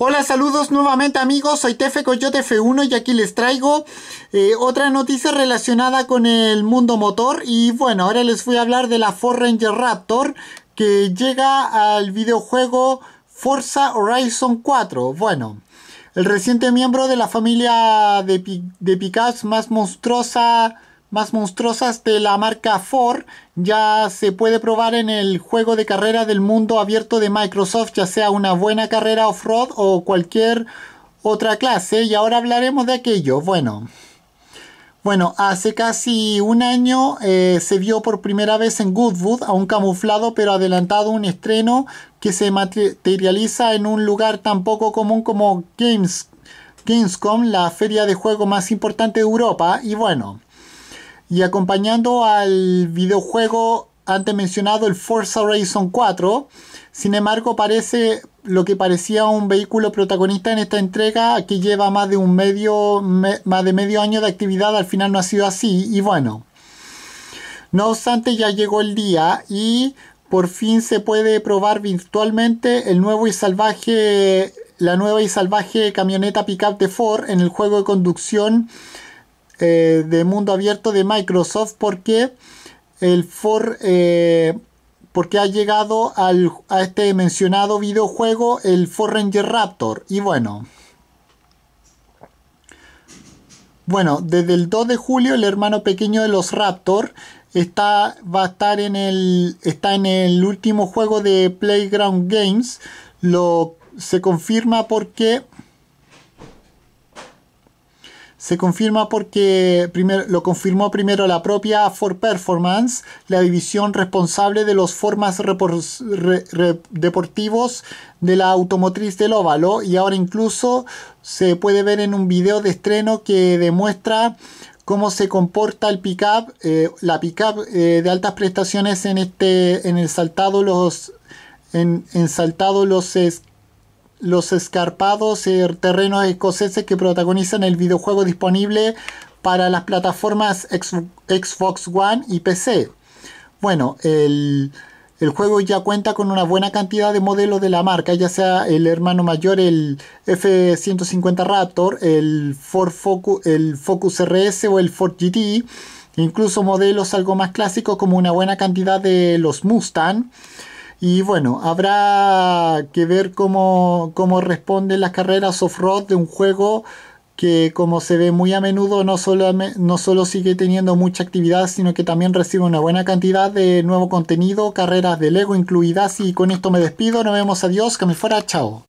Hola, saludos nuevamente amigos, soy Tefe Coyote F1 y aquí les traigo eh, otra noticia relacionada con el mundo motor y bueno, ahora les voy a hablar de la Forranger Raptor que llega al videojuego Forza Horizon 4. Bueno, el reciente miembro de la familia de, de Picas más monstruosa más monstruosas de la marca Ford ya se puede probar en el juego de carrera del mundo abierto de Microsoft, ya sea una buena carrera off-road o cualquier otra clase, y ahora hablaremos de aquello. Bueno, bueno hace casi un año eh, se vio por primera vez en Goodwood, A un camuflado pero adelantado, un estreno que se materializa en un lugar tan poco común como Games, Gamescom, la feria de juego más importante de Europa, y bueno. Y acompañando al videojuego antes mencionado, el Forza Horizon 4, sin embargo parece lo que parecía un vehículo protagonista en esta entrega que lleva más de un medio, más de medio año de actividad, al final no ha sido así y bueno. No obstante, ya llegó el día y por fin se puede probar virtualmente el nuevo y salvaje, la nueva y salvaje camioneta pickup de Ford en el juego de conducción eh, de mundo abierto de Microsoft porque el For eh, porque ha llegado a este mencionado videojuego el For Raptor y bueno bueno desde el 2 de julio el hermano pequeño de los Raptor está va a estar en el está en el último juego de Playground Games lo se confirma porque se confirma porque lo confirmó primero la propia For Performance, la división responsable de los formas deportivos de la automotriz del óvalo y ahora incluso se puede ver en un video de estreno que demuestra cómo se comporta el pickup, eh, la pickup eh, de altas prestaciones en este en el saltado los en, en saltado los los escarpados terrenos escoceses que protagonizan el videojuego disponible para las plataformas Xbox One y PC. Bueno, el, juego ya cuenta con una buena cantidad de modelos de la marca, ya sea el hermano mayor, el F-150 Raptor, el el Focus RS o el Ford GT, incluso modelos algo más clásicos como una buena cantidad de los Mustang. Y bueno, habrá que ver cómo, cómo responden las carreras off-road de un juego que como se ve muy a menudo no solo, no solo sigue teniendo mucha actividad, sino que también recibe una buena cantidad de nuevo contenido, carreras de Lego incluidas y con esto me despido, nos vemos, adiós, que me fuera, chao.